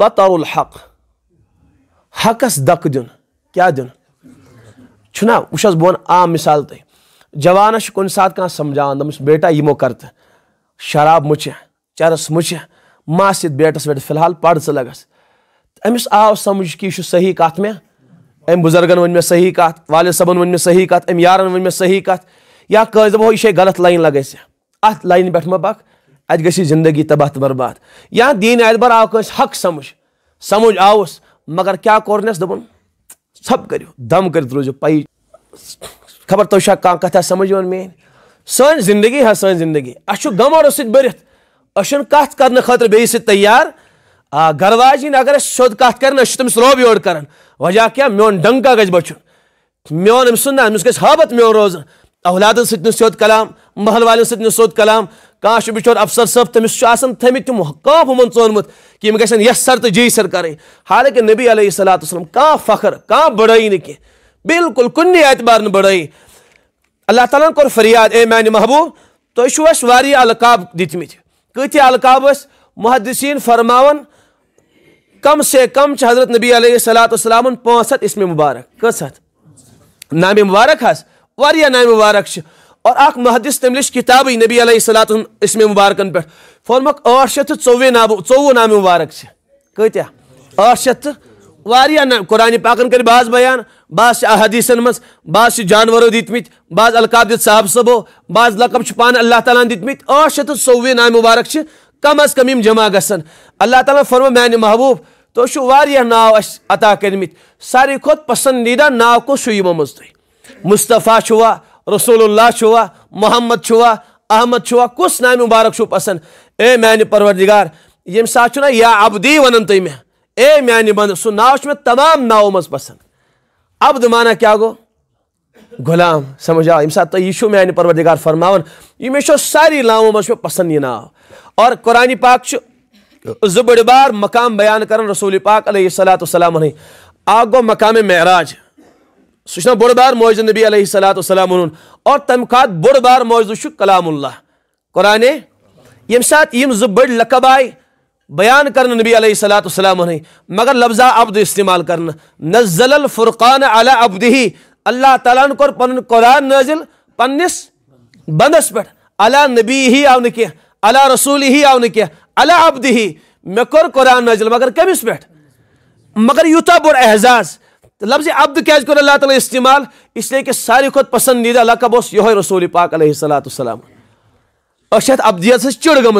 बतरुल हक हकस दक दिन क्या दिन चुना वह बोन आम मिसाल तुम जवानस कुन सात कह समझान दमस बेटा यमो कर शराब मुचे चरस मुचे मास बेटस वेट फिलहाल पढ़ च लगस अमिस आव समझ कि यह सही कत मे अम बुजुर्गन वन मे सही कत वाल सबन वन मे सही कत अम यारन वन मे सही कत या कह दपो यह गलत लाइन लगे अत लाइन पे मा बख अत ग जिंदगी तबाह तो बर्बाद या दीन एतबार आव हक समझ समझ आवस मगर क्या कोरनेस दप कर दम कर तो रोजो पै खबर तुम तो कह कथा समझ यौन मे सन जिंदगी हा सन जिंदगी अ गमरो सरित अन कत कर खतर बेस तैयार आ गरवाज अगर सोद कथ कर तमिस रोब योर कर वजह क्या मोन डंका गज बचुन मोन अम्स ना अम्स गज हाबत मोन रोजन औलादन सोद कलाम महल वाले सत्य सोद कलाम काश बिचोर अफसर सब तमिस थमित तुम कफ हम चोनमुत कि यम गसन सर तो जी सर करें हालांकि नबी अलैहिस्सलाम कह फखर कह बड़ाई न कह बिल्कुल कुन्नी एतबार बड़ाई अल्लाह ताला कोर फरियाद ए मान महबूब तुम तो अलकाब दितम कति अलकाब मुहदसिन फरमान कम से कम हजरत नबी अलैहिस्सलाम पाँच हथ इसमें मुबारक कस हथ नाम मुबारक हस वारिया नाम मुबारक और अख तम लिश किताब नबी अलैहिस्सलात इसमें मुबारकन पे फोनमक ठ शे चौवे नाम चौवह नाम मुबारक कत्या आठ शे तो कुरान पाकन कर बाज बयान बाज से अहदीसन मज बाज जानवरो दितम बाज अलकाब दित साहब सबो बाज लकब पान अल्लाह ताला दितम आठ शे तो चौवे नाम मुबारक कम अज कम जमा गसन अल्लाह ताला फर्मो मान महबूब तुह तो नाव अता कर्मित सारे खुद पसंदीदा नाव कस मज तुह मुस्तफ़ा रसूलुल्लाह छुआ मोहम्मद छुआ अहमद छुआ कुस नाम मुबारक छु पसंद ए मान परवरदिगार यम साथ या अबदी वन तुम मे ए मान बंद सो नाव मे तमाम नावों मज पसंद अब्द माना क्या गो गुलाम समझ आओ यम यह मान परवरदिगार फरमान यह मे सारी नावों मज पसंद यह नाव और कुरानी पाक बड़ बार मकाम बयान कर रसूल पाक सलात वसलाम गो मकाम महराज सह बोड़ बार मोजू नबी अलैहिस्सलाम और तम खा बोड़ बार मोजू कलामुल्ला कुरान यम जो बड़ लकब आए बयान कर नबी अलैहिस्सलाम मगर लफ्जा अब्द इस्तेमाल कर नजल फुरकान अला अब्दही अल्लाह तन कौर पन कुरान नाजिल पन्नस बंदस पे अला नबी ही आव कह अला रसूल ही आव कह अला अब्दही मे कौर कुरान नाजिल मगर कमिस पे मगर यूत बोड़ एजाज़ तो लफ्ज अब्द क्या कर अल्लाह ताला इस्तेमाल इसलिए कि सारे खुद पसंदीदा लकब उस यो रसूल पाक सलाम अत अब्दियत चिड़ गम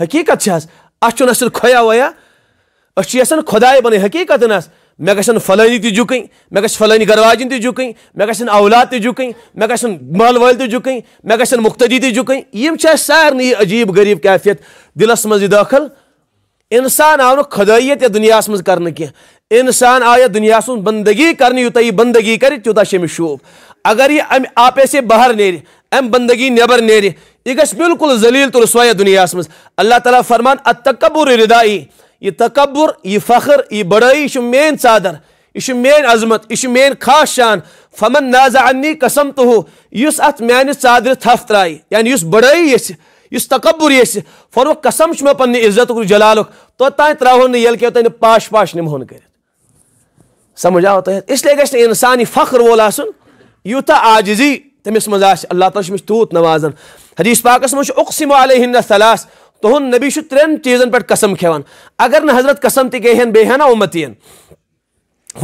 हकीकत अन असल खोया वया असान खुदाय बन हकीकत मे ग फलानी त जुक मे ग फलानी गरवाजन त जुक मे ग अवलाद त जुक मे ग मल वाल त जुक मे ग मुख्तदी त जुक सारे अजीब गरीब कैफियत दिलस मज दाखिल इंसान आव खुदायत ये दुनिया मज कर कह इंसान आया दुनिया बंदगी कर यूत यह बंदगी कर तूत शोब अगर यह अम आपे से बहर ने अम बंदगी नबर ने यह ग बिल्कुल जलील तो रसवा दुनिया मज अल्लाह तला फरमान अ तकबर रिदाई यह तकबर यह फ़खर यह बड़ाई यह मेन चादर यह मेन अजमत यह मेन खास शान फमन नाजा अन्नी कसम तो इस अत मानि चादर थफ त्राय यानी बड़ाई इस तकबुर ये फो कसम पे इज्जत जलाल तोतान त्रा नल कह तुम पाश पाश निमह कर समझ आओ तह तो इसलिए गि इंसान यह फख्र वोल आूत आजिजी तमिस मज अल्लाह ताली तूत नवाजन हदीस पाकस मज उकसम सलास तुहद नबी त्रेन चीजन पे कसम खेवान अगर न हजरत कसम तेहन बेहन ना उमतीन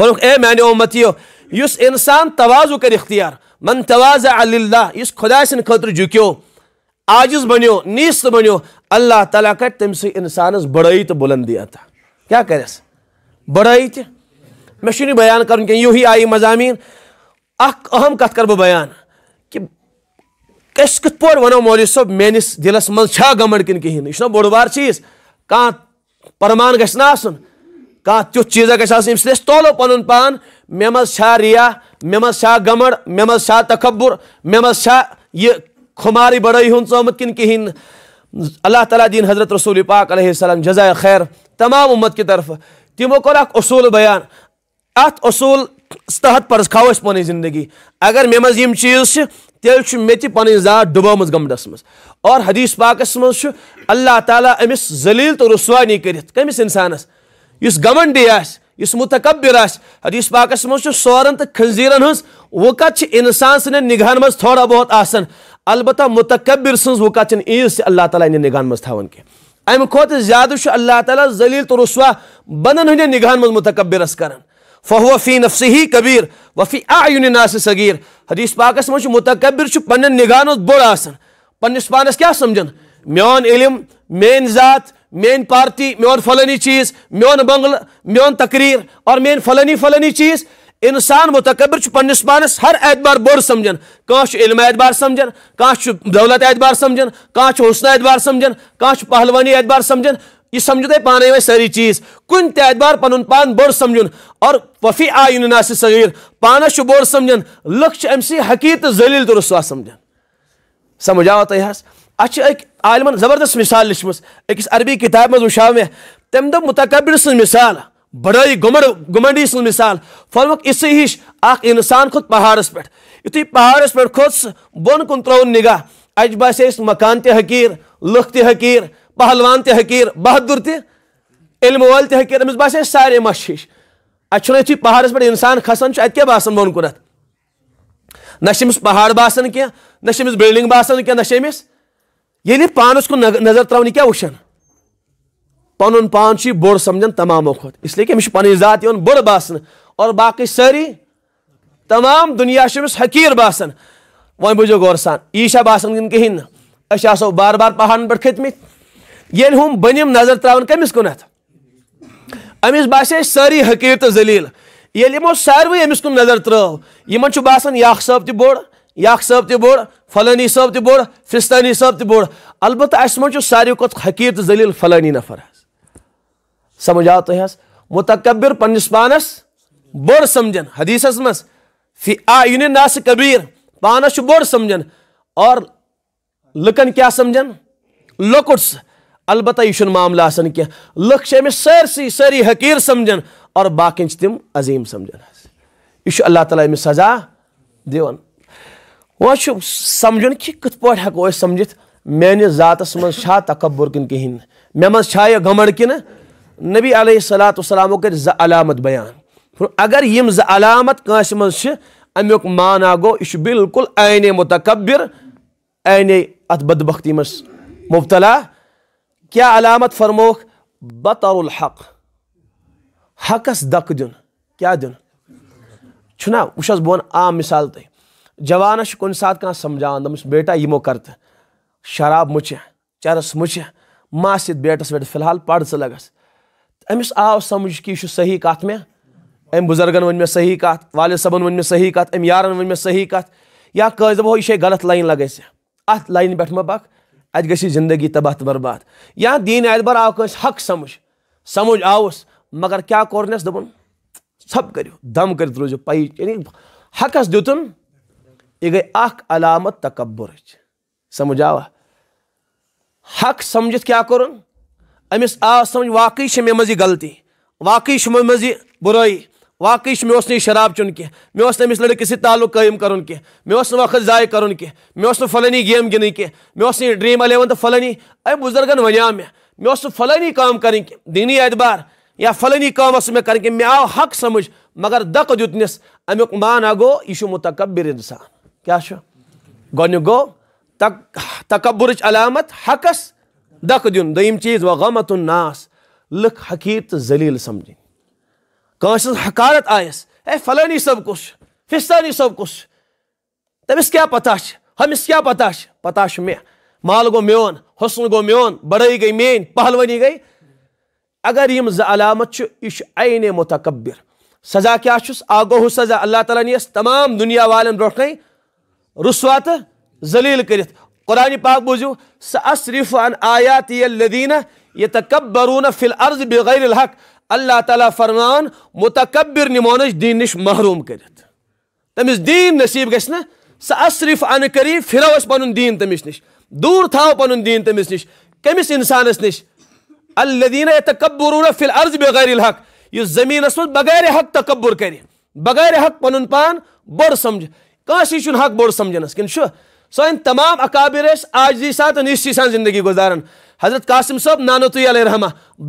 वोन ए मानो उमतियो इंसान तवाजु कर इख्तियार मन तवाज़ा अल्लाह इस खुदा सद खुद झुको आजिज बनो नीस्त बनो अल्लाह तला कर तम इंसानस बड़ाई तो बुलंदी अता क्या करस बड़ाई तो मे बयान कर यू ही आई मजामी अहम कत कर बयान कि कथ वनो मौल सब मिस दिलस मज गमंड कि कहें यह बोड़ बार चीज कह परमान ग कह तुथ चीज़ा गमे तोलो पन पान मे मा रिया मे मा गमंड मे मा तखबुर मे मा यह खुमारी बड़ई हूँ चौमत किन किन अल्लाह तला दिन हज़रत रसूल पाक सलाम जजाय खैर तमाम उम्मत की तरफ तमो कौर असूल बयान अत असूल तहत पर्ज खाओ पी जिंदगी अगर मे मज यम चीज तेल मे ते पी जात डुबम गमडस मज और हदीस पाकस मज अल्लाह ताली अमिस जलील तो रसवानी कर कमिस इंसानस इस गमंडी आ इस मुतकबिर हदीस पाक मज सोरन तो खंजीरन हज वकत इंसान सद निगाहन मज थोड़ा बहुत आलबत अलबत् मुतकबिर सज वकत अल्लाह तला इन मज थान कह अमि खोत ज्यादा अल्लाह ताली जलील तो रसवा बनन हंद निगाहन मज मुतकबिरस कर फहुआ फी नफसी ही कबीर वफी आयुन नास सगीर हदीस पाक मज मुतकबिर पन्न निगाहन बोड़ आसान पन्नस पानस क्या समझन मोन इलम मेन जात मेन पार्टी मोन फलानी चीज़ मोन बंगल मोन तकरीर और मेन फलानी फलानी चीज़ इंसान मुतकबर पन्नस पानस हर एतबार बोर् समझन कहम एतबार समझन कह दौलत एतबार समझन कह हुसन एतबार समझन कह पहलवानी एतबार समझन यह समझो तुम पान वे सारी चीज कुन तबार पन पान बोर् समझन और वफी आयुन ना सगीर पानस बोर् समझन लुख अमि हकीत जलील तो रसवा समझन समझ आवा तह अक जबरदस्त मिसाल लिचम अकिस अरबी किताब मज वो मे तम दप मुतकबिर सिसाल बड़ई गुमर गुमंडी सिसाल फर्मुक इस हश इंसान खोत पहाड़स पे यु पहाड़स पे खोत बोन कुन त्रो निगाह अज बस मकान तकीर लुख तकीर पहलवान तकीर बहादुर तलम वल तकीर अमिस बस सारे मश हश अच्छा यु पहाड़स पे इंसान खसान अत क्या बासान बोन कुन नम्स पहाड़ बसान कह नम्स बिल्डिंग बसान कह नम्स ये पानस कुन नजर त्रवनी क्या वुशन पन पान बोड़ समझन तमामो खुद इसलिए कि पी जात यौन बोड़ और बाकी सारी तमाम दुनिया हकीर बासन वह बुझो गौर सान यह बासन कि कहें बार बार पहाड़न पे खतम ये हम बनिम नजर त्रावन कमिस कुन अमिस बासे सारी हकीर तो जलील ये सारे अमिस कुन नजर त्रव इन बासान याख सब त बोड़ यख सब त बोड़ फलानी सब त बोड़ फिस्तानी सब त बोड़ अलबत् मह सारे कत हकीर तो जलील फलानी नफर समझ आओ तुह मुतकबिर पन्नस पानस बोड़ समझन हदीसस मस फि आयुन नास कबीर पानस बोड़ समझन और लकन क्या समझन लोकुट अलबत् यह मामला आसान कह लुख सारी सारी हकीर समझन और बाकी तम अजीम समझन यह अल्लाह ताली सजा दिवान वो समझुन कि कित पे हेको समझित मानस जातस मह तकबर किन कहें मे मह यह घमंड कि नबी अलसलातम कर ज अलामत बयान अगर यम जलामत अलामत माना गो यह बिल्कुल आने मुतकबिर आने अत बदबख्ती मस मुबतला क्या अलामत फरमोख बतरुल हक हकस दक दुन क्या दुन वह बन आम मिसाल तुम जवान कुन सात कह समझान दस बेटा यमो कर शराब मुछ चरस मुछ मास बेटस पे फिलहाल पढ़ स लगस अमिस आव समझ कि यह सही कथ मे अम बुजुर्गन वन मे सही कथ वाल सबन वन मे सही कथ अम यार वन मे सही कथ या कह दबो यह गलत लाइन लगे अत लाइन पे मा पक अत गि जिंदगी तबाह तो बर्बाद या दीन एतबार आव कस हक समझ समझ आवस मगर क्या कोरनेस दोपन सब करू दम कर रोजो पै यानी हकस दुतन यह गई अख अलामत तकबर समझ आवा हक समझित क्या कर अमिस आव समझ वाकई मे मज गलती वाकई मे मज बुराई वाकई मे यह शराब चुन कह मे अमिस लड़की सत तालुक कायम कर मे उस वक्त जाय कर कह मे फलानी गेम गिन कह मे ड्रीम अलेवन तो फलानी अ बुजुर्गन वनिया मे मे फलानी काम करें दीनी एतबार या फलानी काम मे कर मे आव हक समझ मगर दक दुतनस अमुक माना गो यह मुतकबिर इंसान क्या गुक गो तक तकबुरच अलामत हकस दख दिन दम चीज व गमत नास लुख हकीर तो जलील समझ कंस हकारत आयस ए फलानी सब कुछ फिस्तानी सब कुछ तमिस क्या पता हमिस क्या पता पता मे माल गो मोन हसन गो मोन बड़ई गई मेन पहलवनी गई अगर यम जलामत यह आयन मुतकबिर सजा क्या आगो सजा अल्लाह ताली तमाम दुनिया ब्रोह ब्रोक रुस्वात जलील कर कुरान पाक बूझू सरिफ अन आयात लदीना ये तकबरून फिल अर्ज बगैर हक अल्लाह ताली फरमान मुतकबिर निमोन दीन नश महरूम कर तमिस दीन नसीब ग सरिफ अन करीब फिरो पुन दीन तमिस नश दूर थो पुन दीन तमिस नश कमिस इंसानस नश अल्लदीना ये तकबरून फिल अर्ज बगैर हक यह जमीनस मज हक तकबर कर बगैर हक पुन पान बोर समझ कसी हक बोड़ समझन कि सन तमाम अकाबिर आजी सान तो निश्ची सान जिंदगी गुजारान हजरत कासिम साहब नानतुई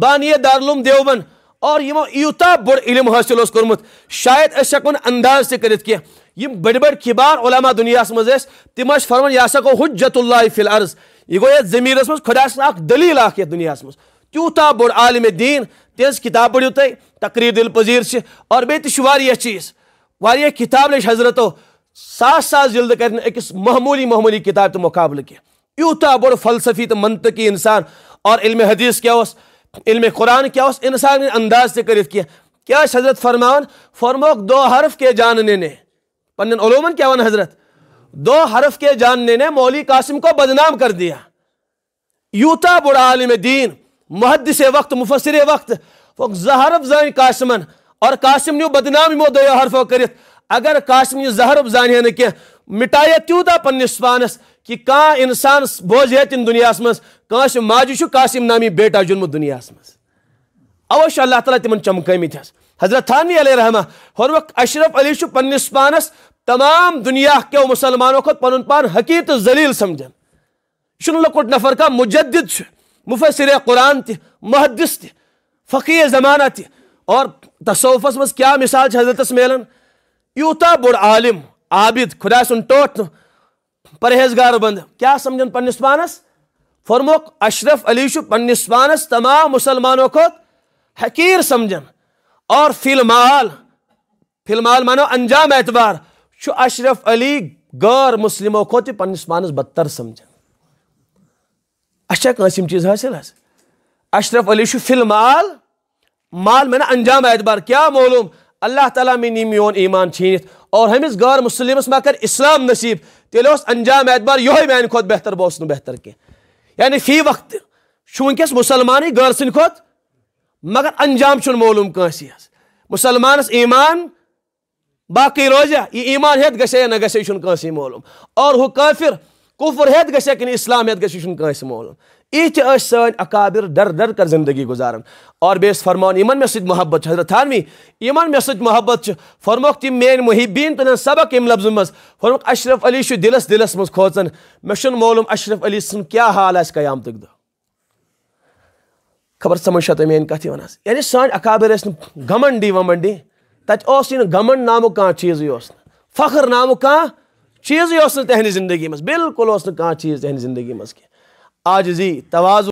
बान ये दारुम देवबन और यमो यूत बोड़ इलम हासिल कर्मुत शायद अस हम अंदाज तक कह बड़ बड़ खिबार ओलामा दुनिया मज तम फरमान यह हसा गो हजतुल्ला फिल अर्ज यह गो ये जमीन मज खुदा दलील अख ये दुनिया मज तूत बोड़ आलम दीन तेज किताब पढ़ू तुम तकरीर दिल पजीर से और बे चीज़ वह कितब लेश हजरतों सास सास जिल्द कर अकिस महमूली किताब तो मुकाबले कह यूत बड़ फलसफी तो मनतकी इंसान और इल्म हदीस क्या उस इल्म कुरान क्या उस इंसान ने अंदाज से करित किया क्या हजरत फरमान फरमोक दो हरफ के जानने ने पन्न क्या वन हजरत दो हरफ के जानने ने मौली कासिम को बदनाम कर दिया यूता तो बुरा आलिम दीन महद से वक्त मुफसर वक्त वो जहरफ जान कासिमन और कासिम ने बदनाम दो हरफो करित अगर काशम यह जहर जानह है कह मिटाया तूत पन्नस पानस कि कह इंसान बोझ हेतन दुनिया मज माजि कासिम नामी बेटा जुनमु दुनिया मज अल्लाह ताली तिम चमकम हजरत थानवी अल रहमा हर अशरफ अली पन्नस पानस तमाम दुनिया क्यों मुसलमानों खुद पुन पान हकीत जलील समझान शुन लकुट नफर का मुजद मुफसर कुरान तहदस तकीर जमाना त और तसवफस क्या मिसाल हजरत मिलान यूत बुर आलिम आबिद खुदा सुन टोट परहेजगार बंद क्या समझन पन्नस पानस फरमोक अशरफ अली पन्नस पानस तमाम मुसलमानों को हकीर समझन और फिलमाल फिलमाल मानो अंजाम एतबार अशरफ अली गैर मुस्लिमों को पन्नस पानस बदतर समझन अच्छा कम चीज हासिल अशरफ अली फिलमाल माल मैंने अंजाम एतबार क्या मालूम अल्लाह ताला नी मोन ईमान छीनित और हमिस गैर मुसलिमस मा कर इस्लाम नसीब तेल अंजाम एतबार यो मान खुद बेहतर बहुत नु बेहतर कह यानि फी वक्त वस मुसलमान गैर सद खुद मगर अंजाम मोलूम कंसी मुसलमानस ईमान बाकी रोजा यह ईमान हेत ग ना गे कंसी मोलूम और हु काफिर कुफर हेत ग इस्लाम हेत ग मोलूम ये सकाबिर दर दर कर जिंदगी गुजारान और बेस फरमान इन मे सहबत हजरत थानवी इन मे सहबत फरमोक तम मेन मुहिबीन तुन सबक अम लफ्ज मज फरमुक अशरफ अली दिलस दिलस मज खोचन मे मोलूम अशरफ अली सुन क्या हाल आ कयामत दह खबर समझ तो मेन कथ वन यानी ऐसा गमंडी वमंडी तथ गमंड नामु कह चीज फखर नामु कह चीज तहंद जिंदगी मज बिल्कुल कह चीज तहंद जिंदगी मज कह आजजी तवाजु